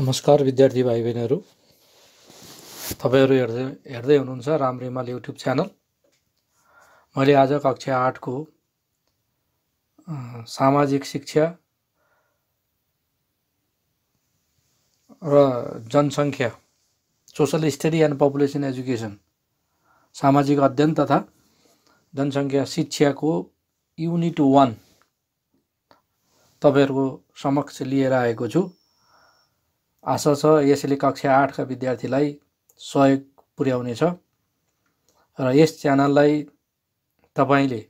नमस्कार विद्यार्थी भाइ बहिनीहरू तपाईँहरू हेर्दै हेर्दै हुनुहुन्छ राम रिमाल युट्युब च्यानल मैले आज कक्षा आठको सामाजिक शिक्षा र जनसङ्ख्या social study and population education सामाजिक अध्ययन तथा जनसङ्ख्या शिक्षाको युनिट वान तपाईँहरूको समक्ष लिएर आएको छु आशा छ यसले कक्षा आठका विद्यार्थीलाई सहयोग पुर्याउनेछ र यस च्यानललाई तपाईँले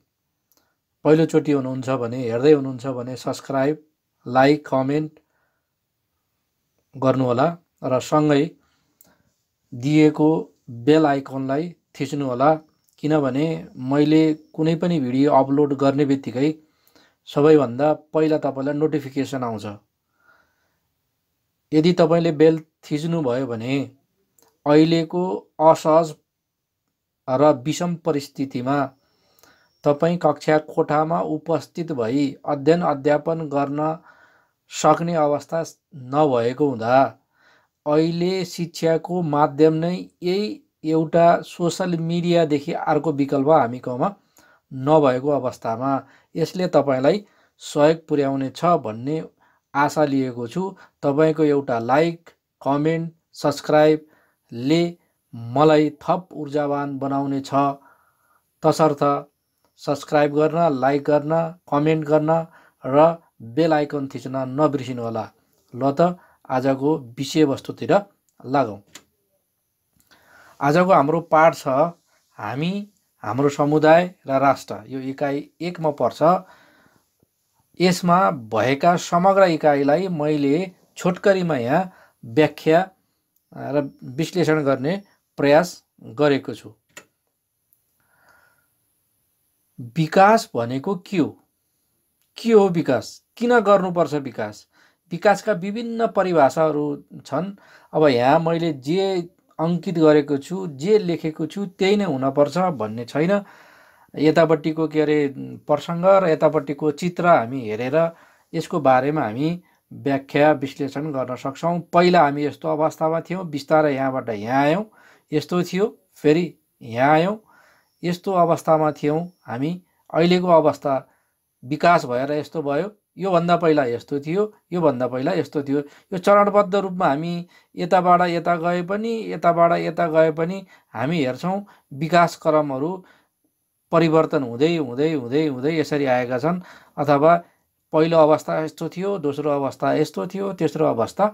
पहिलोचोटि हुनुहुन्छ भने हेर्दै हुनुहुन्छ भने सब्सक्राइब लाइक कमेन्ट गर्नुहोला र सँगै दिएको बेल आइकनलाई थिच्नुहोला किनभने मैले कुनै पनि भिडियो अपलोड गर्ने बित्तिकै सबैभन्दा पहिला तपाईँलाई नोटिफिकेसन आउँछ यदि तपाईँले बेल थिच्नुभयो भने अहिलेको असहज र विषम परिस्थितिमा तपाईँ कक्षा कोठामा उपस्थित भई अध्ययन अध्यापन गर्न सक्ने अवस्था नभएको हुँदा अहिले शिक्षाको माध्यम नै यही एउटा सोसल मिडियादेखि अर्को विकल्प हामीकोमा नभएको अवस्थामा यसले तपाईँलाई सहयोग पुर्याउने छ भन्ने आशा लिएको छु तपाईँको एउटा लाइक कमेन्ट सब्सक्राइबले मलाई थप ऊर्जावान बनाउने छ तसर्थ सब्सक्राइब गर्न लाइक गर्न कमेन्ट गर्न र बेल आइकन थिच्न नबिर्सिनुहोला ल त आजको विषयवस्तुतिर लागौँ आजको हाम्रो पाठ छ हामी हाम्रो समुदाय र राष्ट्र यो इकाइ एकमा पर्छ यसमा भएका समग्र इकाइलाई मैले छोटकरीमा यहाँ व्याख्या र विश्लेषण गर्ने प्रयास गरेको छु विकास भनेको के हो के हो विकास किन गर्नुपर्छ विकास विकासका विभिन्न परिभाषाहरू छन् अब यहाँ मैले जे अङ्कित गरेको छु जे लेखेको छु त्यही नै हुनपर्छ भन्ने छैन यतापट्टिको के अरे प्रसङ्ग र यतापट्टिको चित्र हामी हेरेर यसको बारेमा हामी व्याख्या विश्लेषण गर्न सक्छौँ पहिला हामी यस्तो अवस्थामा थियौँ बिस्तारै यहाँबाट यहाँ आयौँ यस्तो थियो फेरि यहाँ आयौँ यस्तो अवस्थामा थियौँ हामी अहिलेको अवस्था विकास भएर यस्तो भयो योभन्दा पहिला यस्तो थियो योभन्दा पहिला यस्तो थियो यो चरणबद्ध रूपमा हामी यताबाट यता गए पनि यताबाट यता गए पनि हामी हेर्छौँ विकास क्रमहरू परिवर्तन हुँदै हुँदै हुँदै हुँदै यसरी आएका छन् अथवा पहिलो अवस्था यस्तो थियो दोस्रो अवस्था यस्तो थियो तेस्रो अवस्था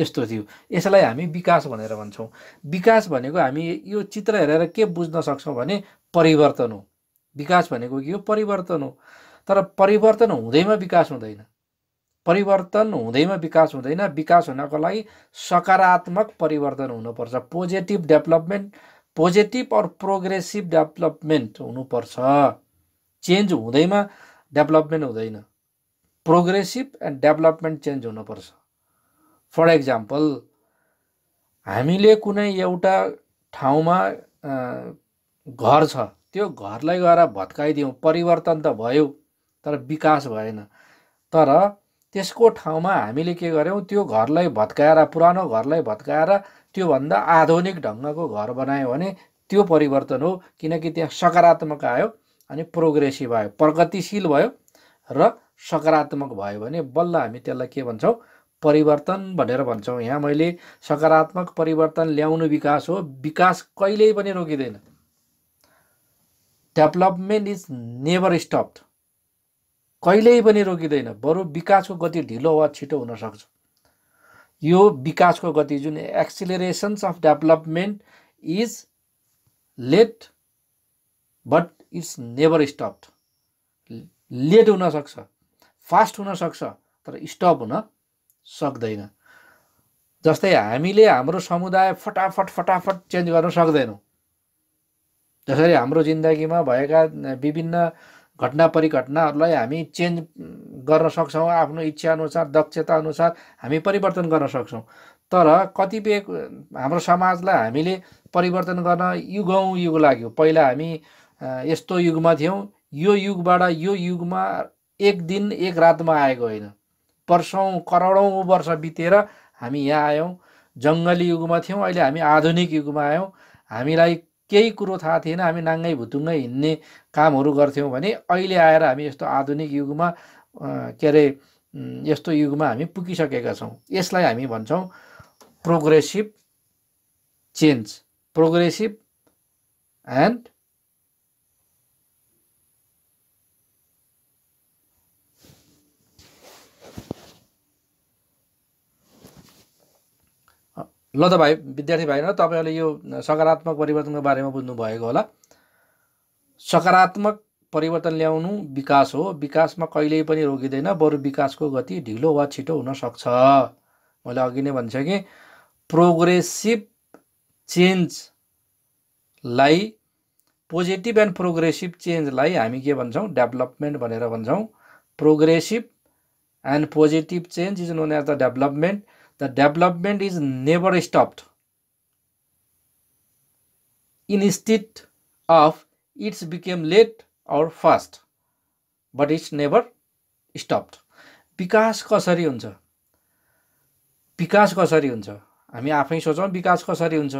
यस्तो थियो यसलाई हामी विकास भनेर भन्छौँ विकास भनेको हामी यो चित्र हेरेर के बुझ्न सक्छौँ भने परिवर्तन हो विकास भनेको के हो परिवर्तन हो तर परिवर्तन हुँदैमा विकास हुँदैन परिवर्तन हुँदैमा विकास हुँदैन विकास हुनको लागि सकारात्मक परिवर्तन हुनुपर्छ positive development positive or progressive development हुनुपर्छ चेन्ज हुँदैमा डेभलपमेन्ट हुँदैन प्रोग्रेसिभ एन्ड डेभलपमेन्ट चेन्ज हुनुपर्छ फर एक्जाम्पल हामीले कुनै एउटा ठाउँमा घर छ त्यो घरलाई गएर भत्काइदियौँ परिवर्तन त भयो तर विकास भएन तर त्यसको ठाउँमा हामीले के गर्यौँ त्यो घरलाई भत्काएर पुरानो घरलाई भत्काएर त्योभन्दा आधुनिक ढङ्गको घर बनायो भने त्यो परिवर्तन हो किनकि त्यहाँ सकारात्मक आयो अनि प्रोग्रेसिभ आयो प्रगतिशील भयो र सकारात्मक भयो भने बल्ल हामी त्यसलाई के भन्छौँ परिवर्तन भनेर भन्छौँ यहाँ मैले सकारात्मक परिवर्तन ल्याउनु विकास हो विकास कहिल्यै पनि रोकिँदैन डेभलपमेन्ट इज नेभर स्टप्ड कहिल्यै पनि रोकिँदैन बरु विकासको गति ढिलो वा छिटो हुनसक्छ यो विकासको गति जुन accelerations of development is late but it's never stopped late हुनसक्छ फास्ट हुनसक्छ तर स्टप हुन सक्दैन जस्तै हामीले हाम्रो समुदाय फटाफट फटाफट चेन्ज गर्न सक्दैनौँ जसरी हाम्रो जिन्दगीमा भएका विभिन्न घटना परिघटनाहरूलाई हामी चेन्ज गर्न सक्छौँ आफ्नो इच्छाअनुसार दक्षताअनुसार हामी परिवर्तन गर्न सक्छौँ तर कतिपय हाम्रो समाजलाई हामीले परिवर्तन गर्न युगौँ युग लाग्यो पहिला हामी यस्तो युगमा थियौँ यो युगबाट यो युगमा एक दिन एक रातमा आएको होइन वर्षौँ करोडौँ वर्ष बितेर हामी यहाँ आयौँ जङ्गली युगमा थियौँ अहिले हामी आधुनिक युगमा आयौँ हामीलाई केही कुरो थाहा थिएन हामी नाङ्गै भुतुङ्गै हिँड्ने कामहरू गर्थ्यौँ भने अहिले आएर हामी यस्तो आधुनिक युगमा के अरे यस्तो युगमा हामी पुगिसकेका छौँ यसलाई हामी भन्छौँ प्रोग्रेसिभ चेन्ज प्रोग्रेसिभ एन्ड ल त भाइ विद्यार्थी भाइ र तपाईँहरूले यो सकारात्मक परिवर्तनको बारेमा बुझ्नुभएको होला सकारात्मक परिवर्तन ल्याउनु विकास हो विकासमा कहिल्यै पनि रोकिँदैन बरु विकासको गति ढिलो वा छिटो हुनसक्छ मैले अघि नै भन्छ कि प्रोग्रेसिभ चेन्जलाई पोजिटिभ एन्ड प्रोग्रेसिभ चेन्जलाई हामी के भन्छौँ डेभलपमेन्ट भनेर भन्छौँ progressive and positive change is known as the development the development is never stopped. Instead of it's became late or fast, but it's never stopped. विकास कसरी हुन्छ विकास कसरी हुन्छ हामी आफै सोचौँ विकास कसरी हुन्छ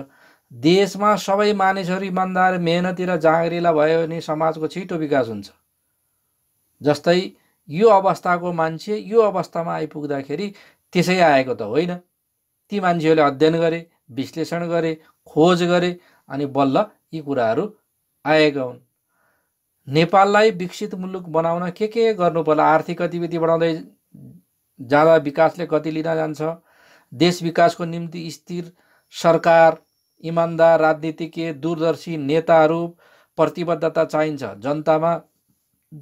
देशमा सबै मानिसहरू इमान्दार मेहनती र जाँगरिला भयो भने समाजको छिटो विकास हुन्छ जस्तै यो अवस्थाको मान्छे यो अवस्थामा आइपुग्दाखेरि त्यसै आएको त होइन ती मान्छेहरूले अध्ययन गरे विश्लेषण गरे खोज गरे अनि बल्ल यी कुराहरू आएका हुन् नेपाललाई विकसित मुलुक बनाउन के के गर्नु पर्ला आर्थिक गतिविधि बढाउँदै जाँदा विकासले गति लिन जान्छ देश विकासको निम्ति स्थिर सरकार इमान्दार राजनीतिज्ञ दूरदर्शी नेताहरू प्रतिबद्धता चाहिन्छ जनतामा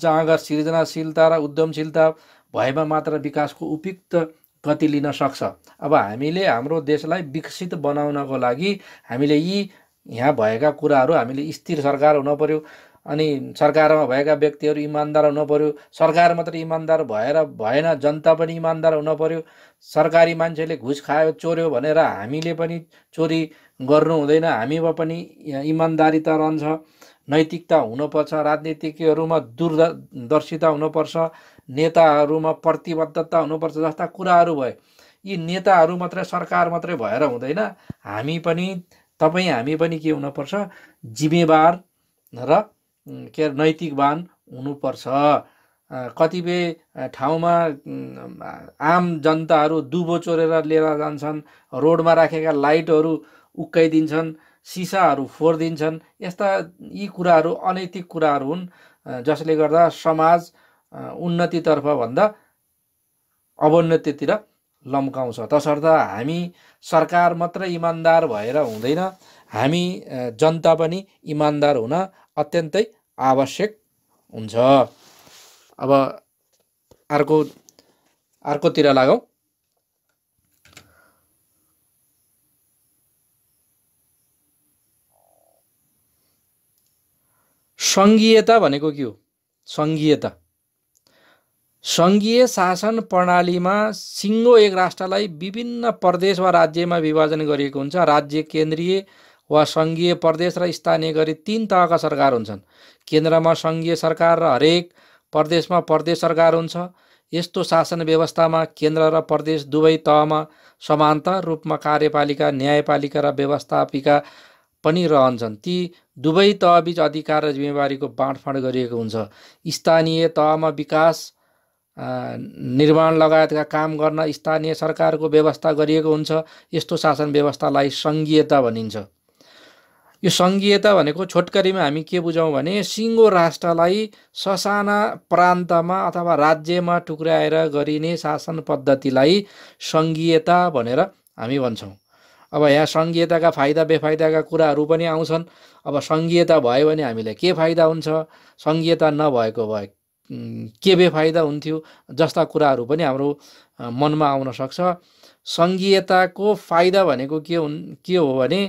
जाँगर सृजनाशीलता र उद्यमशीलता भएमा मात्र विकासको उपयुक्त गति लिन सक्छ अब हामीले हाम्रो देशलाई विकसित बनाउनको लागि हामीले यी यहाँ भएका कुराहरू हामीले स्थिर सरकार हुन पऱ्यो अनि सरकारमा भएका व्यक्तिहरू इमान्दार हुन पऱ्यो सरकार मात्रै इमान्दार भएर भएन जनता पनि इमान्दार हुन पऱ्यो सरकारी मान्छेले घुस खायो चोर्यो भनेर हामीले पनि चोरी गर्नु हुँदैन हामीमा पनि इमान्दारी त रहन्छ नैतिकता हुनुपर्छ राजनीतिज्ञहरूमा दूरदर्शिता हुनुपर्छ नेताहरूमा प्रतिबद्धता हुनुपर्छ जस्ता कुराहरू भए यी नेताहरू मात्रै सरकार मात्रै भएर हुँदैन हामी पनि तपाईँ हामी पनि के हुनुपर्छ जिम्मेवार र के अरे नैतिकवान हुनुपर्छ कतिपय ठाउँमा आम जनताहरू दुबो चोरेर लिएर जान्छन् रोडमा राखेका लाइटहरू उक्काइदिन्छन् सिसाहरू फोडिदिन्छन् यस्ता यी कुराहरू अनैतिक कुराहरू हुन् जसले गर्दा समाज उन्नतितर्फ भन्दा अवन्नतितिर लम्काउँछ तसर्थ हामी सरकार मात्र इमान्दार भएर हुँदैन हामी जनता पनि इमान्दार हुन अत्यन्तै आवश्यक हुन्छ अब अर्को अर्कोतिर लागौँ सङ्घीयता भनेको के हो सङ्घीयता सङ्घीय शासन प्रणालीमा सिङ्गो एक राष्ट्रलाई विभिन्न प्रदेश वा राज्यमा विभाजन गरिएको हुन्छ राज्य केन्द्रीय वा सङ्घीय प्रदेश र स्थानीय गरी तिन तहका सरकार हुन्छन् केन्द्रमा सङ्घीय सरकार र हरेक प्रदेशमा प्रदेश सरकार हुन्छ यस्तो शासन व्यवस्थामा केन्द्र र प्रदेश दुवै तहमा समानता रूपमा कार्यपालिका न्यायपालिका र व्यवस्थापिका पनि रहन्छन् ती दुवै तहबीच अधिकार र जिम्मेवारीको बाँडफाँड गरिएको हुन्छ स्थानीय तहमा विकास निर्माण लगायतका काम गर्न स्थानीय सरकारको व्यवस्था गरिएको हुन्छ यस्तो शासन व्यवस्थालाई सङ्घीयता भनिन्छ यो सङ्घीयता भनेको छोटकरीमा हामी के बुझौँ भने सिङ्गो राष्ट्रलाई ससाना प्रान्तमा अथवा राज्यमा टुक्राएर गरिने शासन पद्धतिलाई सङ्घीयता भनेर हामी भन्छौँ अब यहाँ सङ्घीयताका फाइदा बेफाइदाका कुराहरू पनि आउँछन् अब सङ्घीयता भयो भने हामीलाई के फाइदा हुन्छ सङ्घीयता नभएको भए के बेफाइदा हुन्थ्यो जस्ता कुराहरू पनि हाम्रो मनमा आउन सक्छ सङ्घीयताको फाइदा भनेको के हुन् के हो भने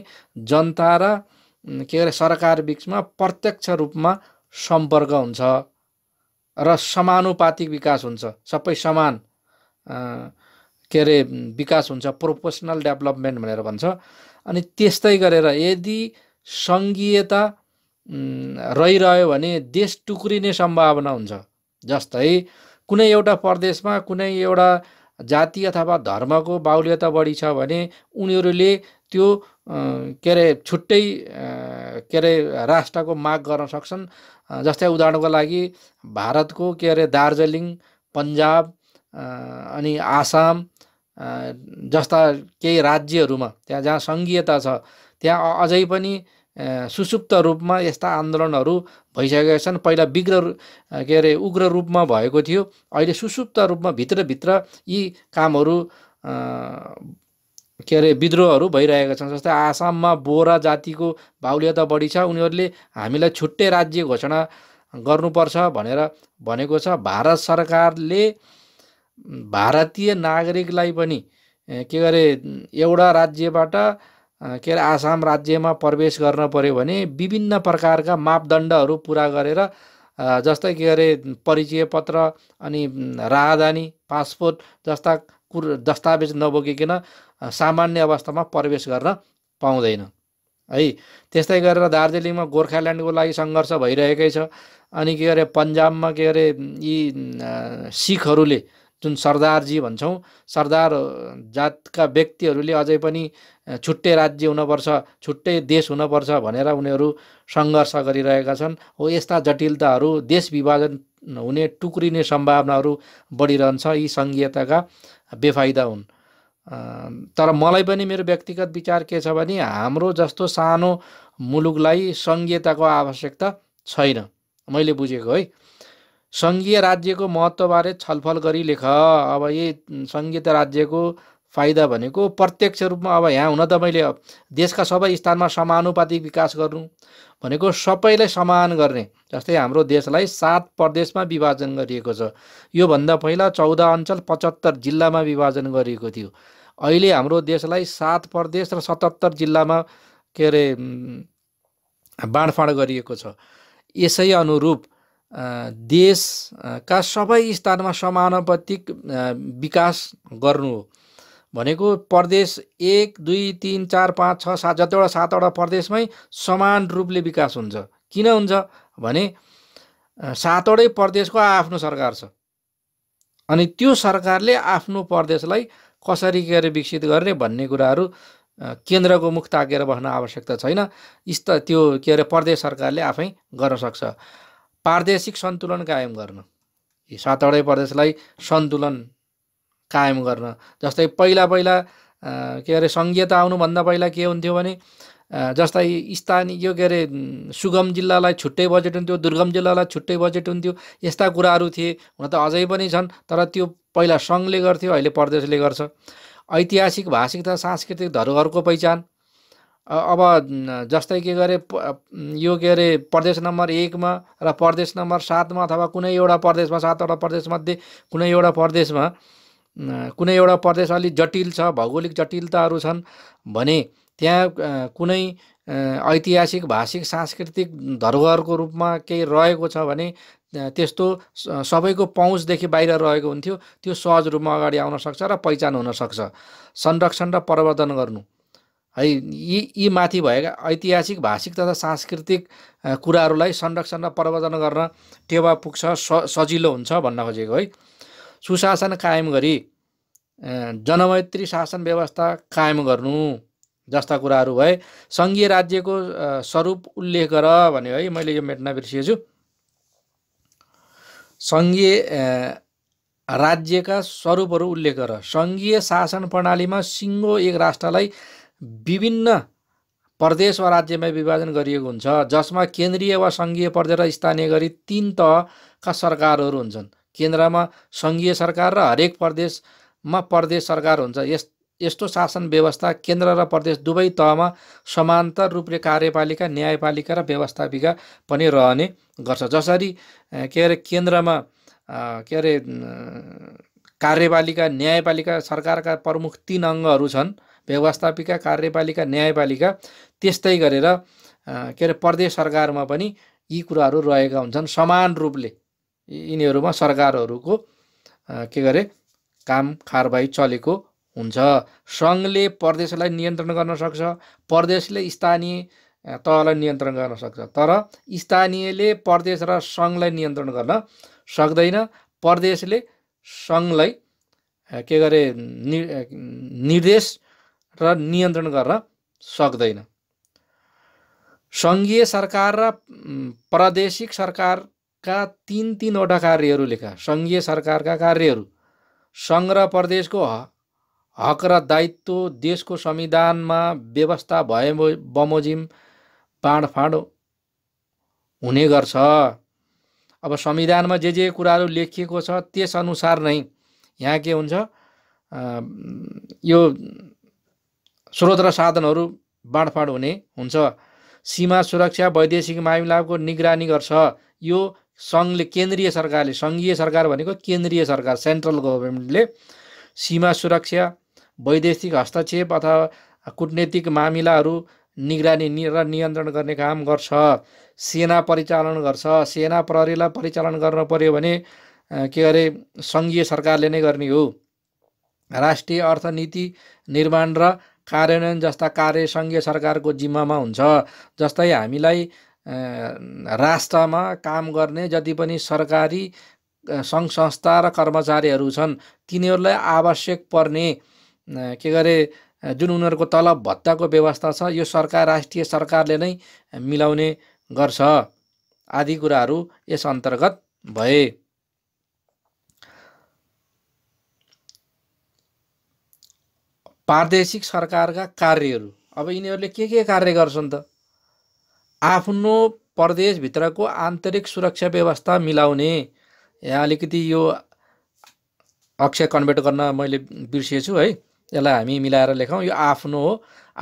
जनता र के अरे सरकार बिचमा प्रत्यक्ष रूपमा सम्पर्क हुन्छ र समानुपातिक विकास हुन्छ सबै समान के अरे विकास हुन्छ प्रोफेसनल डेभलपमेन्ट भनेर भन्छ अनि त्यस्तै गरेर यदि सङ्घीयता रहिरह्यो भने देश टुक्रिने सम्भावना हुन्छ जस्तै कुनै एउटा प्रदेशमा कुनै एउटा जाति अथवा धर्मको बाहुल्यता बढी छ भने उनीहरूले त्यो के अरे छुट्टै के अरे राष्ट्रको माग गर्न सक्छन् जस्तै उदाहरणको लागि भारतको के अरे दार्जिलिङ पन्जाब अनि आसाम जस्ता केही राज्यहरूमा त्यहाँ जहाँ सङ्घीयता छ त्यहाँ अझै पनि सुसुप्त रूपमा यस्ता आन्दोलनहरू भइसकेका छन् पहिला विग्र के अरे उग्र रूपमा भएको थियो अहिले सुसुप्त रूपमा भित्रभित्र यी कामहरू के अरे विद्रोहहरू भइरहेका छन् जस्तै आसाममा बोरा जातिको बाहुल्यता बढी छ उनीहरूले हामीलाई छुट्टै राज्य घोषणा गर्नुपर्छ भनेर भनेको छ भारत सरकारले भारतीय नागरिकलाई पनि के अरे एउटा राज्यबाट के अरे आसाम राज्यमा प्रवेश गर्न पऱ्यो भने विभिन्न प्रकारका मापदण्डहरू पुरा गरेर जस्तै के अरे परिचय पत्र अनि राहदानी पासपोर्ट जस्ता कुर दस्तावेज नबोकिकन सामान्य अवस्थामा प्रवेश गर्न पाउँदैन है त्यस्तै गरेर दार्जिलिङमा गोर्खाल्यान्डको लागि सङ्घर्ष भइरहेकै छ अनि के अरे पन्जाबमा के अरे यी सिखहरूले जुन सरदारजी भन्छौँ सरदार जातका व्यक्तिहरूले अझै पनि छुट्टै राज्य हुनपर्छ छुट्टै देश हुनपर्छ भनेर उनीहरू सङ्घर्ष गरिरहेका छन् हो यस्ता जटिलताहरू देश विभाजन हुने टुक्रिने सम्भावनाहरू बढिरहन्छ यी सङ्घीयताका बेफाइदा हुन् तर मलाई पनि मेरो व्यक्तिगत विचार के छ भने हाम्रो जस्तो सानो मुलुकलाई सङ्घीयताको आवश्यकता छैन मैले बुझेको है सङ्घीय राज्यको महत्त्वबारे छलफल गरी लेख अब यही सङ्घीय राज्यको फाइदा भनेको प्रत्यक्ष रूपमा अब यहाँ हुन त मैले देशका सबै स्थानमा समानुपातिक विकास गर्नु भनेको सबैलाई समान गर्ने जस्तै हाम्रो देशलाई सात प्रदेशमा विभाजन गरिएको छ योभन्दा पहिला चौध अञ्चल पचहत्तर जिल्लामा विभाजन गरिएको थियो अहिले हाम्रो देशलाई सात प्रदेश र सतहत्तर जिल्लामा के अरे बाँडफाँड गरिएको छ यसै अनुरूप देशका सबै स्थानमा समानुपातिक विकास गर्नु हो भनेको प्रदेश एक दुई तिन चार पाँच छ सात जतिवटा सातवटा प्रदेशमै समान रूपले विकास हुन्छ किन हुन्छ भने सातवटै प्रदेशको आफ्नो सरकार छ अनि त्यो सरकारले आफ्नो प्रदेशलाई कसरी के अरे विकसित गर्ने भन्ने कुराहरू केन्द्रको मुख ताकेर बस्न आवश्यकता छैन इस्त त्यो के अरे प्रदेश सरकारले आफै गर्न सक्छ प्रादेशिक सन्तुलन कायम गर्न सातवटै प्रदेशलाई सन्तुलन कायम गर्न जस्तै पहिला पहिला के अरे सङ्घीयता आउनुभन्दा पहिला के हुन्थ्यो भने जस्तै स्थानीय यो के अरे सुगम जिल्लालाई छुट्टै बजेट हुन्थ्यो दुर्गम जिल्लालाई छुट्टै बजेट हुन्थ्यो यस्ता कुराहरू थिए हुन त अझै पनि छन् तर त्यो पहिला सङ्घले गर्थ्यो अहिले प्रदेशले गर्छ ऐतिहासिक भाषिक तथा सांस्कृतिक धरोहरको पहिचान अब जस्तै के गरे यो के अरे प्रदेश नम्बर एकमा र प्रदेश नम्बर सातमा अथवा कुनै एउटा प्रदेशमा सातवटा प्रदेशमध्ये कुनै एउटा प्रदेशमा कुनै एउटा प्रदेश अलिक जटिल छ भौगोलिक जटिलताहरू छन् भने त्यहाँ कुनै ऐतिहासिक भाषिक सांस्कृतिक धरोहरको रूपमा केही रहेको छ भने त्यस्तो सबैको पहुँचदेखि बाहिर रहेको हुन्थ्यो त्यो सहज रूपमा अगाडि आउन सक्छ र पहिचान हुनसक्छ संरक्षण र प्रवर्धन गर्नु है यी यी माथि भएका ऐतिहासिक भाषिक तथा सांस्कृतिक कुराहरूलाई संरक्षण र प्रवर्धन गर्न टेवा पुग्छ स सजिलो हुन्छ भन्न खोजेको है सुशासन कायम गरी जनमैत्री शासन व्यवस्था कायम गर्नु जस्ता कुराहरू भए सङ्घीय राज्यको स्वरूप उल्लेख गर भने है मैले यो मेट्न छु सङ्घीय राज्यका स्वरूपहरू उल्लेख गर सङ्घीय शासन प्रणालीमा सिङ्गो एक राष्ट्रलाई विभिन्न प्रदेश वा राज्यमा विभाजन गरिएको हुन्छ जसमा केन्द्रीय वा सङ्घीय प्रदेश र स्थानीय गरी तिन तहका सरकारहरू हुन्छन् केन्द्रमा सङ्घीय सरकार र हरेक प्रदेशमा प्रदेश सरकार हुन्छ यस यस्तो शासन व्यवस्था केन्द्र र प्रदेश दुवै तहमा समान्तर रूपले कार्यपालिका न्यायपालिका र व्यवस्थापिका पनि रहने गर्छ जसरी के अरे केन्द्रमा के अरे कार्यपालिका न्यायपालिका सरकारका प्रमुख तिन अङ्गहरू छन् व्यवस्थापिका कार्यपालिका न्यायपालिका त्यस्तै गरेर के अरे प्रदेश सरकारमा पनि यी कुराहरू रहेका हुन्छन् समान रूपले यिनीहरूमा सरकारहरूको के गरे काम कारबाही चलेको हुन्छ सङ्घले प्रदेशलाई नियन्त्रण गर्न सक्छ प्रदेशले स्थानीय तहलाई नियन्त्रण गर्न सक्छ तर स्थानीयले प्रदेश र सङ्घलाई नियन्त्रण गर्न सक्दैन प्रदेशले सङ्घलाई के गरे निर्देश र नियन्त्रण गर्न सक्दैन सङ्घीय सरकार र प्रादेशिक सरकार का तिन तिनवटा कार्यहरू लेखा सङ्घीय सरकारका कार्यहरू सङ्घ र प्रदेशको हक र दायित्व देशको संविधानमा व्यवस्था भए बमोजिम बाँडफाँड हुने गर्छ अब संविधानमा जे जे कुराहरू लेखिएको छ त्यसअनुसार नै यहाँ के हुन्छ यो स्रोत र साधनहरू बाँडफाँड हुने हुन्छ सीमा सुरक्षा वैदेशिक मामिलाको निगरानी गर्छ यो सङ्घले केन्द्रीय सरकारले सङ्घीय सरकार भनेको केन्द्रीय सरकार सेन्ट्रल गभर्मेन्टले सीमा सुरक्षा वैदेशिक हस्तक्षेप अथवा कुटनैतिक मामिलाहरू निगरानी र नियन्त्रण गर्ने काम गर्छ सेना परिचालन गर्छ सेना प्रहरीलाई परिचालन गर्न पऱ्यो भने के अरे सङ्घीय सरकारले नै गर्ने हो राष्ट्रिय अर्थनीति निर्माण र कार्यान्वयन जस्ता कार्य सङ्घीय सरकारको जिम्मामा हुन्छ जस्तै हामीलाई राष्ट्रमा काम गर्ने जति पनि सरकारी सङ्घ संस्था र कर्मचारीहरू छन् तिनीहरूलाई आवश्यक पर्ने के गरे जुन उनीहरूको तलब भत्ताको व्यवस्था छ यो सरकार राष्ट्रिय सरकारले नै मिलाउने गर्छ आदि कुराहरू यस अन्तर्गत भए प्रादेशिक सरकारका कार्यहरू अब यिनीहरूले के के कार्य गर्छन् त आफ्नो प्रदेशभित्रको आन्तरिक सुरक्षा व्यवस्था मिलाउने यहाँ अलिकति यो अक्षय कन्भर्ट गर्न मैले बिर्सिएछु है यसलाई हामी मिलाएर लेखौँ यो आफ्नो हो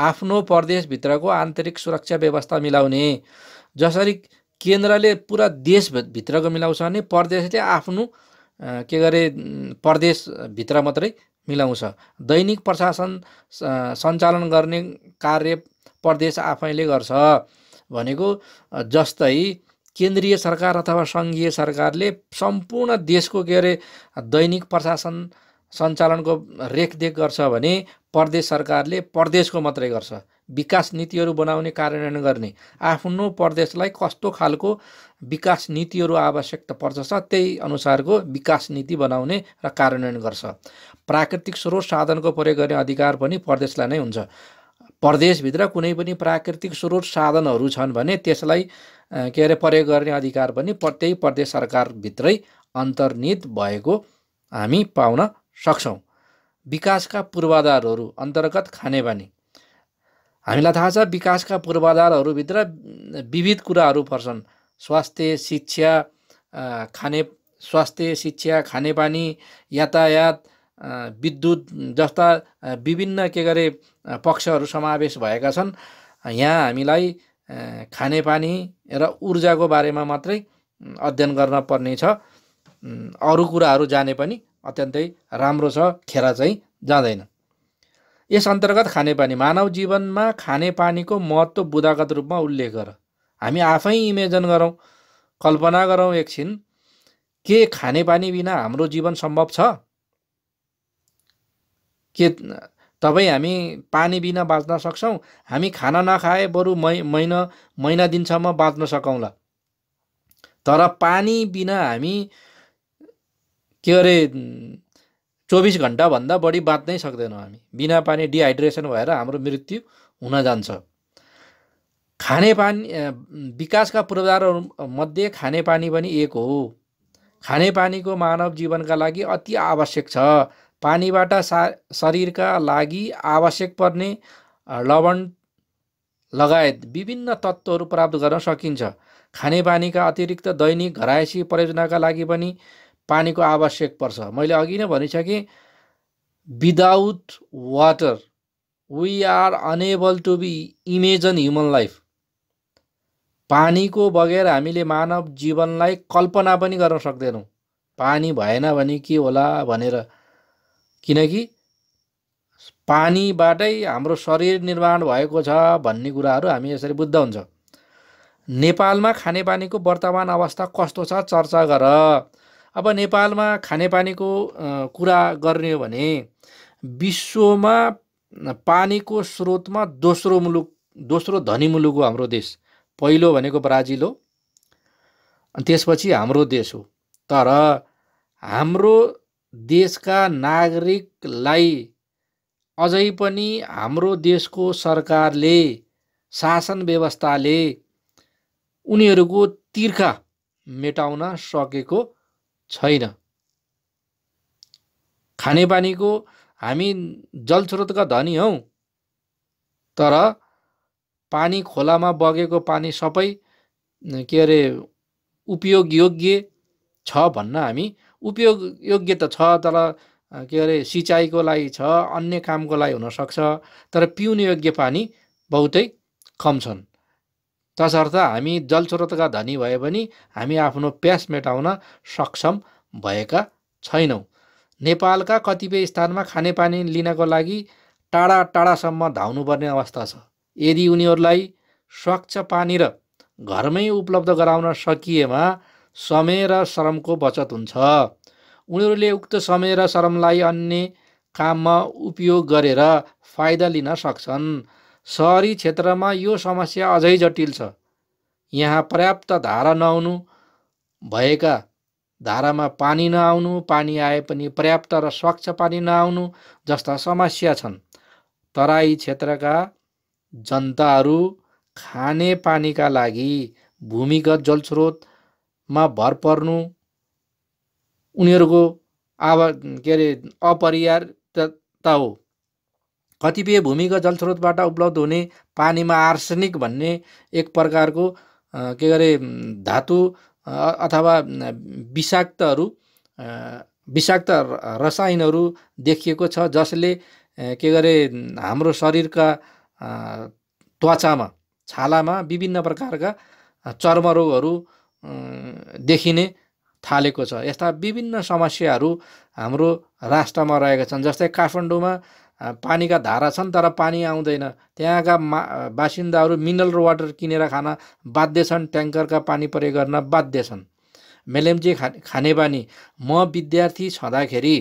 आफ्नो प्रदेशभित्रको आन्तरिक सुरक्षा व्यवस्था मिलाउने जसरी केन्द्रले पुरा देशभित्रको मिलाउँछ भने प्रदेशले आफ्नो के गरे प्रदेशभित्र मात्रै मिलाउँछ दैनिक प्रशासन सञ्चालन गर्ने कार्य प्रदेश आफैले गर्छ भनेको जस्तै केन्द्रीय सरकार अथवा सङ्घीय सरकारले सम्पूर्ण देशको के अरे दैनिक प्रशासन सञ्चालनको रेखदेख गर्छ भने प्रदेश सरकारले प्रदेशको मात्रै गर्छ विकास नीतिहरू बनाउने कार्यान्वयन गर्ने आफ्नो प्रदेशलाई कस्तो खालको विकास नीतिहरू आवश्यकता पर्छ त्यही अनुसारको विकास नीति बनाउने र कार्यान्वयन गर्छ प्राकृतिक स्रोत साधनको प्रयोग गर्ने अधिकार पनि प्रदेशलाई नै हुन्छ प्रदेशभित्र कुनै पनि प्राकृतिक स्रोत साधनहरू छन् भने त्यसलाई के अरे प्रयोग गर्ने अधिकार पनि प्रत्येक प्रदेश सरकारभित्रै अन्तर्निहित भएको हामी पाउन सक्छौँ विकासका पूर्वाधारहरू अन्तर्गत खानेपानी हामीलाई थाहा छ विकासका पूर्वाधारहरूभित्र विविध कुराहरू पर्छन् स्वास्थ्य शिक्षा खाने स्वास्थ्य शिक्षा खानेपानी यातायात विद्युत जस्ता विभिन्न के गरे पक्षहरू समावेश भएका छन् यहाँ हामीलाई खानेपानी र ऊर्जाको बारेमा मात्रै अध्ययन गर्न पर्ने छ अरू कुराहरू जाने पनि अत्यन्तै राम्रो छ खेरा चाहिँ जाँदैन यस अन्तर्गत खानेपानी मानव जीवनमा खानेपानीको महत्त्व बुदागत रूपमा उल्लेख गर हामी आफै इमेजन गरौँ कल्पना गरौँ एकछिन के खानेपानी बिना हाम्रो जीवन सम्भव छ के तपाईँ हामी पानी बिना बाँच्न सक्छौँ हामी खाना नखाए बरु मै महिना महिना दिनसम्म बाँच्न सकौँला तर पानी बिना हामी के अरे चौबिस घन्टाभन्दा बढी बाँच्नै सक्दैनौँ हामी बिना पानी डिहाइड्रेसन भएर हाम्रो मृत्यु हुन जान्छ खानेपानी विकासका पूर्वाधारहरूमध्ये खानेपानी पनि एक हो खानेपानीको मानव जीवनका लागि अति आवश्यक छ पानीबाट शरीरका लागि आवश्यक पर्ने लवण लगायत विभिन्न तत्त्वहरू प्राप्त गर्न सकिन्छ खानेपानीका अतिरिक्त दैनिक घरायसी परियोजनाका लागि पनि पानीको आवश्यक पर्छ मैले अघि नै भनिसकेँ without water we are unable to be imagine human life पानीको बगेर हामीले मानव जीवनलाई कल्पना पनि गर्न सक्दैनौँ पानी भएन भने के होला भनेर किनकि पानीबाटै हाम्रो शरीर निर्माण भएको छ भन्ने कुराहरू हामी यसरी बुझ्दा हुन्छ नेपालमा खानेपानीको वर्तमान अवस्था कस्तो छ चर्चा गर अब नेपालमा खानेपानीको कुरा गर्ने हो भने विश्वमा पानीको स्रोतमा दोस्रो मुलुक दोस्रो धनी मुलुक हो हाम्रो देश पहिलो भनेको ब्राजिल हो त्यसपछि हाम्रो देश हो तर हाम्रो देशका नागरिकलाई अझै पनि हाम्रो देशको सरकारले शासन व्यवस्थाले उनीहरूको तिर्खा मेटाउन सकेको छैन खानेपानीको हामी जलस्रोतका धनी हौ तर पानी खोलामा बगेको पानी सबै के अरे उपयोग योग्य छ भन्न हामी उपयोग योग्य त छ तर के अरे सिँचाइको लागि छ अन्य कामको लागि हुनसक्छ तर पिउने योग्य पानी बहुतै कम छन् तसर्थ हामी जलस्रोतका धनी भए पनि हामी आफ्नो प्यास मेटाउन सक्षम भएका छैनौँ नेपालका कतिपय स्थानमा खानेपानी लिनको लागि टाढा टाढासम्म धाउनुपर्ने अवस्था छ यदि उनीहरूलाई स्वच्छ पानी र घरमै उपलब्ध गराउन सकिएमा समय र श्रमको बचत हुन्छ उनीहरूले उक्त समय र श्रमलाई अन्य काममा उपयोग गरेर फाइदा लिन सक्छन् सहरी क्षेत्रमा यो समस्या अझै जटिल छ यहाँ पर्याप्त धारा नहुनु भएका धारामा पानी नआउनु पानी आए पनि पर्याप्त र स्वच्छ पानी नआउनु जस्ता समस्या छन् तराई क्षेत्रका जनताहरू खाने पानीका लागि भूमिगत जलस्रोत मा भर पर्नु उनीहरूको आव के अरे अपरिहार्यता हो कतिपय भूमिगत जलस्रोतबाट उपलब्ध हुने पानीमा आर्सेनिक भन्ने एक प्रकारको के गरे धातु अथवा विषाक्तहरू विषाक्त रसायनहरू देखिएको छ जसले के गरे हाम्रो शरीरका त्वचामा छालामा विभिन्न प्रकारका चर्मरोगहरू देखिने थालेको छ यस्ता विभिन्न समस्याहरू हाम्रो राष्ट्रमा रहेका छन् जस्तै काठमाडौँमा पानीका धारा छन् तर पानी आउँदैन त्यहाँका मा बासिन्दाहरू मिनरल वाटर किनेर खान बाध्य छन् ट्याङ्करका पानी प्रयोग गर्न बाध्य छन् मेलेमजी खा खानेपानी म विद्यार्थी छँदाखेरि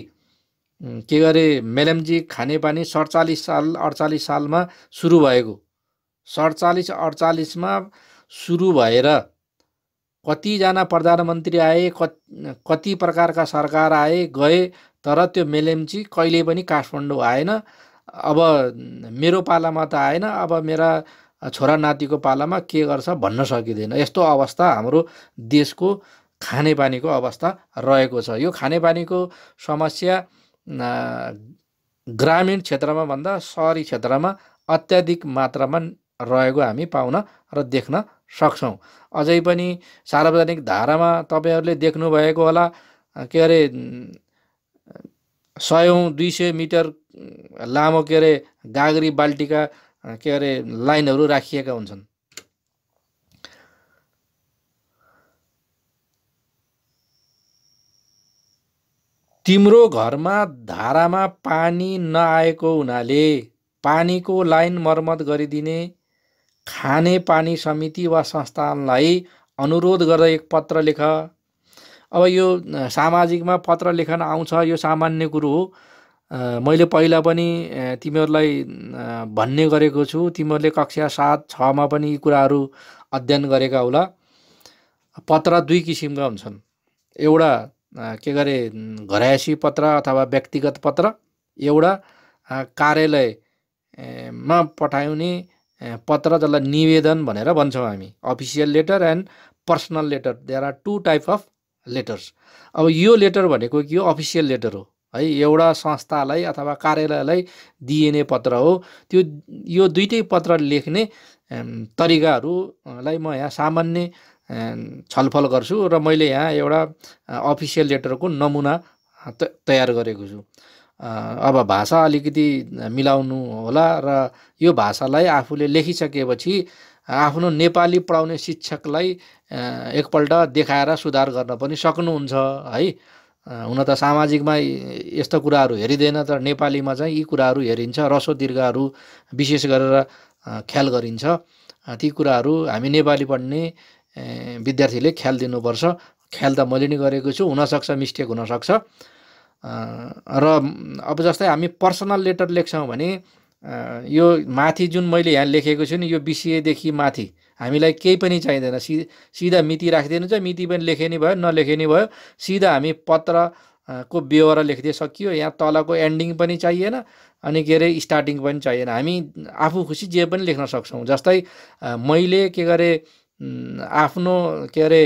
के गरे मेलेम्ची खानेपानी सडचालिस साल अडचालिस सालमा सुरु भएको सडचालिस अडचालिसमा सुरु भएर कतिजना प्रधानमन्त्री आए कति प्रकारका सरकार आए गए तर त्यो मेलेम्ची कहिले पनि काठमाडौँ आएन अब मेरो पालामा त आएन अब मेरा छोरा नातिको पालामा के गर्छ भन्न सकिँदैन यस्तो अवस्था हाम्रो देशको खानेपानीको अवस्था रहेको छ यो खानेपानीको समस्या ग्रामीण क्षेत्रमा भन्दा सहरी क्षेत्रमा अत्याधिक मात्रामा रहेको हामी पाउन र देख्न सक्छौँ अझै पनि सार्वजनिक धारामा तपाईँहरूले देख्नुभएको होला के अरे सयौँ दुई सय मिटर लामो के अरे गाग्री बाल्टीका के अरे लाइनहरू राखिएका हुन्छन् तिम्रो घरमा धारामा पानी नआएको हुनाले पानीको लाइन मर्मत गरिदिने खाने पानी समिति वा संस्थानलाई अनुरोध गर्दै एक पत्र लेख अब यो सामाजिकमा पत्र लेखन आउँछ यो सामान्य कुरो हो मैले पहिला पनि तिमीहरूलाई भन्ने गरेको छु तिमीहरूले कक्षा सात छमा पनि यी कुराहरू अध्ययन गरेका होला पत्र दुई किसिमका हुन्छन् एउटा के गरे घरायसी पत्र अथवा व्यक्तिगत पत्र एउटा कार्यालयमा पठाउने Eh, पत्र जसलाई निवेदन भनेर भन्छौँ हामी official letter and personal letter there are two type of letters अब यो लेटर भनेको के हो अफिसियल लेटर हो है एउटा संस्थालाई अथवा कार्यालयलाई दिइने पत्र हो त्यो यो दुइटै पत्र लेख्ने तरिकाहरूलाई म यहाँ सामान्य छलफल गर्छु र मैले यहाँ एउटा अफिसियल लेटरको नमुना तयार गरेको छु अब भाषा अलिकति मिलाउनु होला र यो भाषालाई आफूले लेखिसकेपछि आफ्नो नेपाली पढाउने शिक्षकलाई एकपल्ट देखाएर सुधार गर्न पनि सक्नुहुन्छ है हुन त सामाजिकमा यस्तो कुराहरू हेरिँदैन तर नेपालीमा चाहिँ यी कुराहरू हेरिन्छ रसो दीर्घहरू विशेष गरेर ख्याल गरिन्छ ती कुराहरू हामी नेपाली पढ्ने विद्यार्थीले ख्याल दिनुपर्छ ख्याल त मैले नै गरेको छु हुनसक्छ मिस्टेक हुनसक्छ र अब जस्तै हामी पर्सनल लेटर लेख्छौँ भने यो माथि जुन मैले यहाँ लेखेको छु नि यो बिसिएदेखि माथि हामीलाई केही पनि चाहिँदैन सि सिधा मिति राखिदिनु छ मिति पनि लेखे नि भयो नलेखे नि भयो सिधा हामी पत्र को बेहोरा लेखिदिए सकियो यहाँ तलको एन्डिङ पनि चाहिएन अनि के अरे स्टार्टिङ पनि चाहिएन हामी आफू खुसी जे पनि लेख्न सक्छौँ जस्तै मैले के अरे आफ्नो के अरे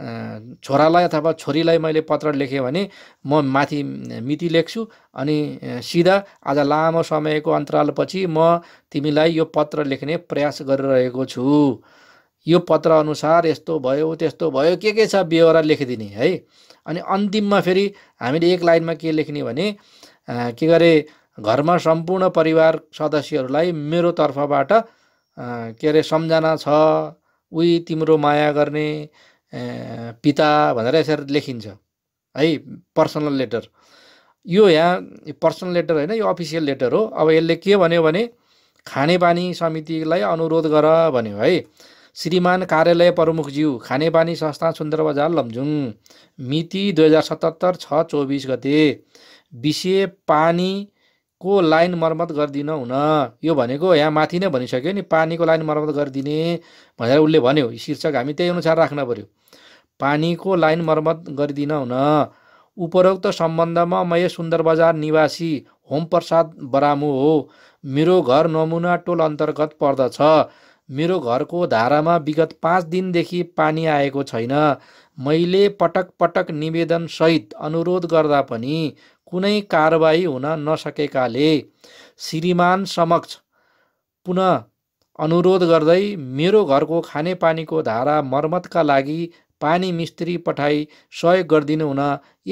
छोरालाई अथवा छोरीलाई मैले पत्र लेखेँ भने म माथि मिति लेख्छु अनि सिधा आज लामो समयको अन्तरालपछि म तिमीलाई यो पत्र लेख्ने प्रयास गरिरहेको छु यो पत्र अनुसार यस्तो भयो त्यस्तो भयो के के छ बेहोरा लेखिदिने है अनि अन्तिममा फेरि हामीले एक लाइनमा के लेख्ने भने के गरे घरमा सम्पूर्ण परिवार सदस्यहरूलाई मेरो तर्फबाट के अरे सम्झना छ उही तिम्रो माया गर्ने पिता भनेर यसरी लेखिन्छ है पर्सनल लेटर यो यहाँ पर्सनल लेटर होइन यो अफिसियल लेटर हो अब यसले के भन्यो भने खानेपानी समितिलाई अनुरोध गर भन्यो है श्रीमान कार्यालय प्रमुखज्यू खानेपानी संस्था सुन्दर बजार लम्जुङ मिति दुई हजार सतहत्तर छ चौबिस गते विषय पानीको लाइन मर्मत गरिदिन हुन यो भनेको यहाँ माथि नै भनिसक्यो नि पानीको लाइन मर्मत गरिदिने भनेर उसले भन्यो शीर्षक हामी त्यही अनुसार राख्न पऱ्यो पानीको लाइन मर्मत गरिदिन हुन उपरोक्त सम्बन्धमा मय सुन्दर बजार निवासी होमप्रसाद बरामु हो मेरो घर नमुना टोल अन्तर्गत पर्दछ मेरो घरको धारामा विगत पाँच दिनदेखि पानी आएको छैन मैले पटक पटक निवेदनसहित अनुरोध गर्दा पनि कुनै कारवाही हुन नसकेकाले श्रीमान समक्ष पुनः अनुरोध गर्दै मेरो घरको खानेपानीको धारा मर्मतका लागि पानी मिस्त्री पठाई सहयोग गरिदिनु हुन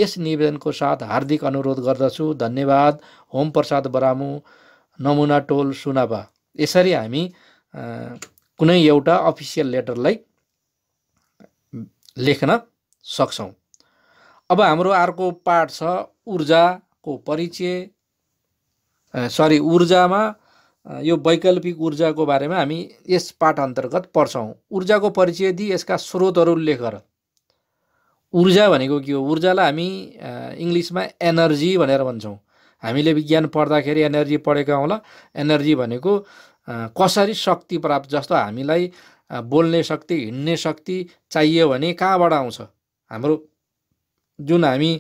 यस निवेदनको साथ हार्दिक अनुरोध गर्दछु धन्यवाद होमप्रसाद बरामु नमुना टोल सुनाबा यसरी हामी कुनै एउटा अफिसियल लेटरलाई लेख्न सक्छौँ अब हाम्रो अर्को पाठ छ ऊर्जाको परिचय सरी ऊर्जामा यो वैकल्पिक ऊर्जाको बारेमा हामी यस पाठ अन्तर्गत पढ्छौँ ऊर्जाको परिचय दिई यसका स्रोतहरू उल्लेख गर ऊर्जा भनेको के हो ऊर्जालाई हामी इङ्ग्लिसमा एनर्जी भनेर भन्छौँ हामीले विज्ञान पढ्दाखेरि एनर्जी पढेका होला एनर्जी भनेको कसरी शक्ति प्राप्त जस्तो हामीलाई बोल्ने शक्ति हिँड्ने शक्ति चाहियो भने कहाँबाट आउँछ हाम्रो जुन हामी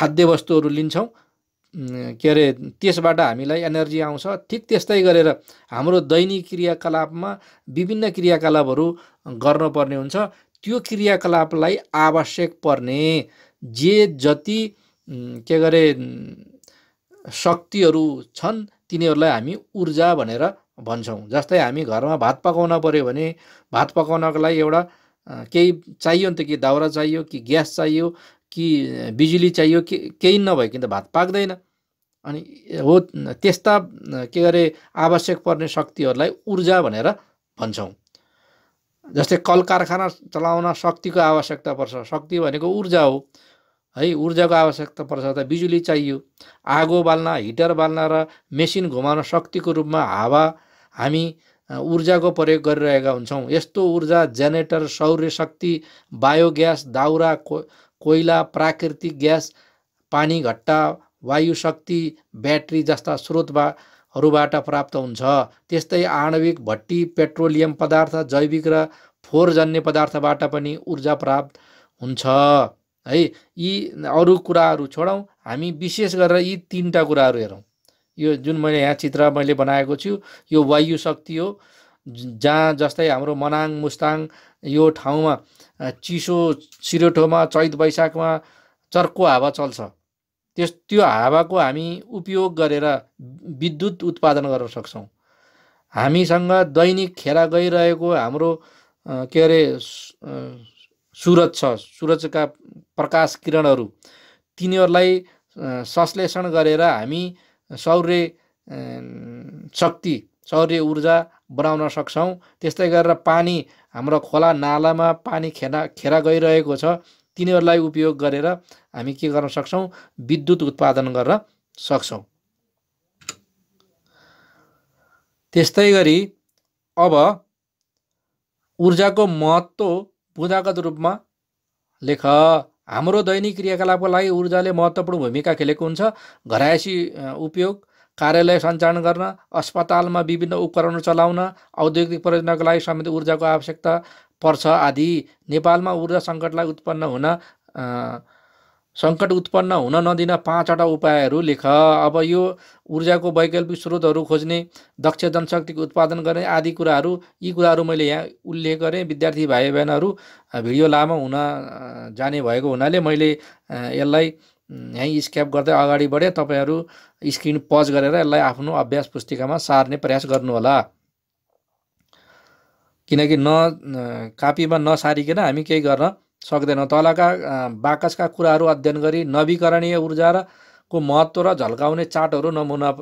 खाद्य वस्तुहरू लिन्छौँ के अरे त्यसबाट हामीलाई एनर्जी आउँछ ठिक त्यस्तै गरेर हाम्रो दैनिक क्रियाकलापमा विभिन्न क्रियाकलापहरू गर्नुपर्ने हुन्छ त्यो क्रियाकलापलाई आवश्यक पर्ने जे जति के गरे शक्तिहरू छन् तिनीहरूलाई हामी ऊर्जा भनेर भन्छौँ जस्तै हामी घरमा भात पकाउन पऱ्यो भने भात पकाउनको लागि एउटा केही चाहियो नि त कि दाउरा चाहियो कि ग्यास चाहियो कि बिजुली चाहियो के केही नभइकन त भात पाक्दैन अनि हो त्यस्ता के अरे आवश्यक पर्ने शक्तिहरूलाई ऊर्जा भनेर भन्छौँ जस्तै कल कारखाना चलाउन शक्तिको आवश्यकता पर्छ शक्ति भनेको ऊर्जा हो है ऊर्जाको आवश्यकता पर्छ त बिजुली चाहियो आगो बाल्न हिटर बाल्न र मेसिन घुमाउन शक्तिको रूपमा हावा हामी ऊर्जाको प्रयोग गरिरहेका हुन्छौँ यस्तो ऊर्जा जेनेरेटर सौर्य शक्ति बायोग्यास दाउरा को कोइला प्राकृतिक ग्यास पानी घट्टा वायु शक्ति ब्याट्री जस्ता स्रोतहरूबाट प्राप्त हुन्छ त्यस्तै आणविक भट्टी पेट्रोलियम पदार्थ जैविक र फोहोरजन्य पदार्थबाट पनि ऊर्जा प्राप्त हुन्छ है यी अरू कुराहरू छोडौँ हामी विशेष गरेर यी तिनवटा कुराहरू हेरौँ यो जुन मैले यहाँ चित्र मैले बनाएको छु यो वायु शक्ति हो जहाँ जस्तै हाम्रो मनाङ मुस्ताङ यो ठाउँमा चिसो सिरोठोमा चैत वैशाखमा चर्को हावा चल्छ त्यस त्यो हावाको हामी उपयोग गरेर विद्युत उत्पादन गर्न सक्छौँ हामीसँग दैनिक खेरा गइरहेको हाम्रो के अरे सुरज छ सुरजका प्रकाश किरणहरू तिनीहरूलाई संश्लेषण गरेर हामी सौर्य शक्ति सौर्य ऊर्जा बनाउन सक्छौँ त्यस्तै गरेर पानी हाम्रो खोला नालामा पानी खेना खेर गइरहेको छ तिनीहरूलाई उपयोग गरेर हामी के गर्न सक्छौँ विद्युत उत्पादन गर्न सक्छौँ त्यस्तै गरी अब ऊर्जाको महत्त्व बुँदागत रूपमा लेख हाम्रो दैनिक क्रियाकलापको लागि ऊर्जाले महत्त्वपूर्ण भूमिका खेलेको हुन्छ घरायसी उपयोग कार्यालय सञ्चालन गर्न अस्पतालमा विभिन्न उपकरण चलाउन औद्योगिक परियोजनाको लागि समेत ऊर्जाको आवश्यकता पर्छ आदि नेपालमा ऊर्जा सङ्कटलाई उत्पन्न हुन सङ्कट उत्पन्न हुन नदिन पाँचवटा उपायहरू लेख अब यो ऊर्जाको वैकल्पिक स्रोतहरू खोज्ने दक्ष जनशक्तिको उत्पादन गर्ने आदि कुराहरू यी कुराहरू मैले यहाँ उल्लेख गरेँ विद्यार्थी भाइ बहिनीहरू भिडियो लामो हुन जाने भएको हुनाले मैले यसलाई यहीँ स्क्याप गर्दै अगाडि बढेँ तपाईँहरू स्क्रिन पज गरेर यसलाई आफ्नो अभ्यास पुस्तिकामा सार्ने प्रयास गर्नुहोला किनकि न कापीमा नसारिकन हामी केही गर्न सक्दैनौँ तलका बाकसका कुराहरू अध्ययन गरी नवीकरणीय ऊर्जा र को महत्त्व र झल्काउने चार्टहरू नमुना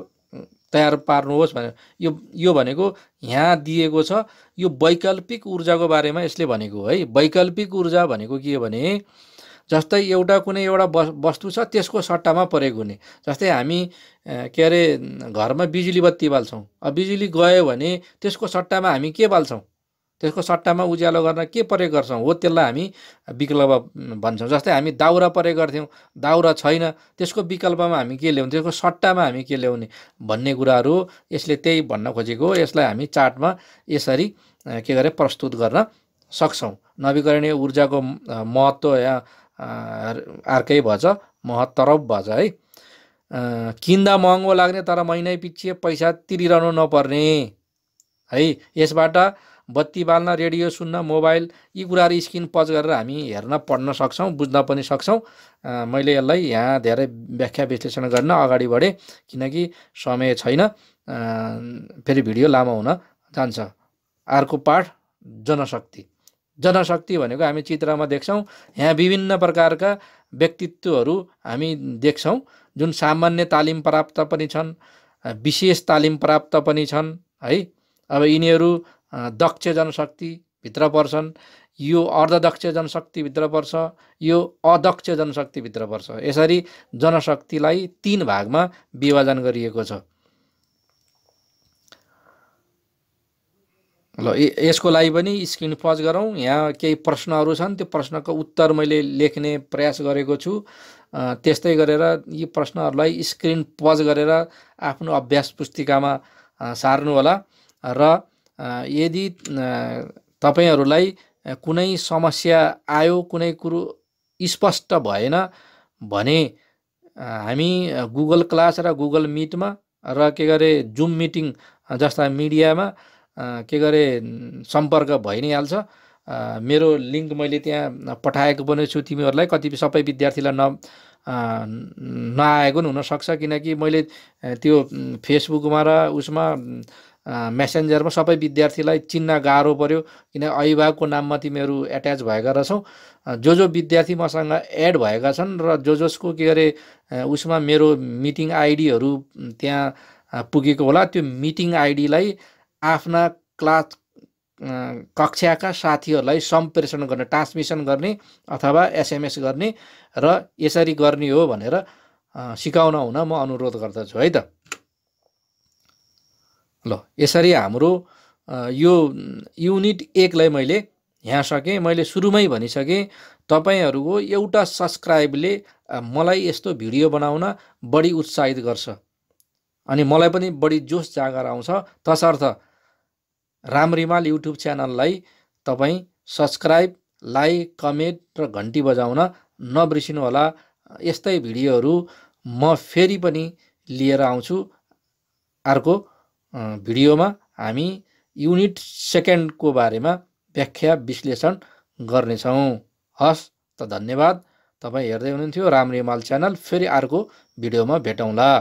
तयार पार्नुहोस् भनेर यो यो भनेको यहाँ दिएको छ यो वैकल्पिक ऊर्जाको बारेमा यसले भनेको है वैकल्पिक ऊर्जा भनेको के हो भने जस्तै एउटा कुनै एउटा वस्तु छ त्यसको सट्टामा प्रयोग हुने जस्तै हामी के अरे घरमा बिजुली बत्ती बाल्छौँ अब बिजुली गयो भने त्यसको सट्टामा हामी के बाल्छौँ त्यसको सट्टामा उज्यालो गर्न के प्रयोग गर्छौँ हो त्यसलाई हामी विकल्प भन्छौँ जस्तै हामी दाउरा प्रयोग गर्थ्यौँ दाउरा छैन त्यसको विकल्पमा हामी के ल्याउने त्यसको सट्टामा हामी के ल्याउने भन्ने कुराहरू यसले त्यही भन्न खोजेको यसलाई हामी चार्टमा यसरी के गरे प्रस्तुत गर्न सक्छौँ नवीकरणीय ऊर्जाको महत्त्व या अर्कै भएछ महत्तरौ भएछ है किन्दा महँगो लाग्ने तर महिनै पछि पैसा तिरिरहनु नपर्ने है यसबाट बत्ती बाल्न रेडियो सुन्न मोबाइल यी कुराहरू स्क्रिन पच गरेर हामी हेर्न पढ्न सक्छौँ बुझ्न पनि सक्छौँ मैले यसलाई यहाँ धेरै व्याख्या विश्लेषण गर्न अगाडि बढेँ किनकि समय छैन फेरि भिडियो लामो हुन जान्छ अर्को पाठ जनशक्ति जनशक्ति भनेको हामी चित्रमा देख्छौँ यहाँ विभिन्न प्रकारका व्यक्तित्वहरू हामी देख्छौँ जुन सामान्य तालिम प्राप्त पनि छन् विशेष तालिम प्राप्त पनि छन् है अब यिनीहरू दक्ष जनशक्तिभित्र पर्छन् यो अर्धदक्ष जनशक्तिभित्र पर्छ यो अदक्ष जनशक्तिभित्र पर्छ यसरी जनशक्तिलाई तिन भागमा विभाजन गरिएको छ ल यसको लागि पनि स्क्रिन पज गरौँ यहाँ केही प्रश्नहरू छन् त्यो प्रश्नको उत्तर मैले लेख्ने प्रयास गरेको छु त्यस्तै गरेर यी प्रश्नहरूलाई स्क्रिन पज गरेर आफ्नो अभ्यास पुस्तिकामा सार्नुहोला र यदि तपाईँहरूलाई कुनै समस्या आयो कुनै कुरो स्पष्ट भएन भने हामी गुगल क्लास र गुगल मिटमा र के गरे जुम मिटिङ जस्ता मिडियामा के गरे सम्पर्क भइ नै हाल्छ मेरो लिङ्क मैले त्यहाँ पठाएको पनि छु तिमीहरूलाई कतिपय सबै विद्यार्थीलाई न नआएको पनि हुनसक्छ किनकि मैले त्यो फेसबुकमा र उसमा मेसेन्जरमा सबै विद्यार्थीलाई चिन्न गाह्रो पऱ्यो किन अभिभावकको नाममा तिमीहरू एट्याच भएका रहेछौ जो जो विद्यार्थी मसँग एड भएका छन् र जो जसको के अरे उसमा मेरो मिटिङ आइडीहरू त्यहाँ पुगेको होला त्यो मिटिङ आइडीलाई आफ्ना क्लास कक्षाका साथीहरूलाई सम्प्रेषण गर्ने ट्रान्समिसन गर्ने अथवा एसएमएस गर्ने र यसरी गर्ने हो भनेर सिकाउन हुन म अनुरोध गर्दछु है त ल यसरी हाम्रो यो युनिट एकलाई मैले यहाँ सकेँ मैले सुरुमै भनिसकेँ तपाईँहरूको एउटा सब्सक्राइबले मलाई यस्तो भिडियो बनाउन बढी उत्साहित गर्छ अनि मलाई पनि बढी जोस जागर आउँछ तसर्थ राम रिमाल युट्युब च्यानललाई तपाईँ सब्सक्राइब लाइक कमेन्ट र घन्टी बजाउन नबिर्सिनुहोला यस्तै भिडियोहरू म फेरि पनि लिएर आउँछु अर्को भिडियोमा हामी युनिट सेकेन्डको बारेमा व्याख्या विश्लेषण गर्नेछौँ हस् त धन्यवाद तपाईँ हेर्दै हुनुहुन्थ्यो राम रिमाल च्यानल फेरि अर्को भिडियोमा भेटौँला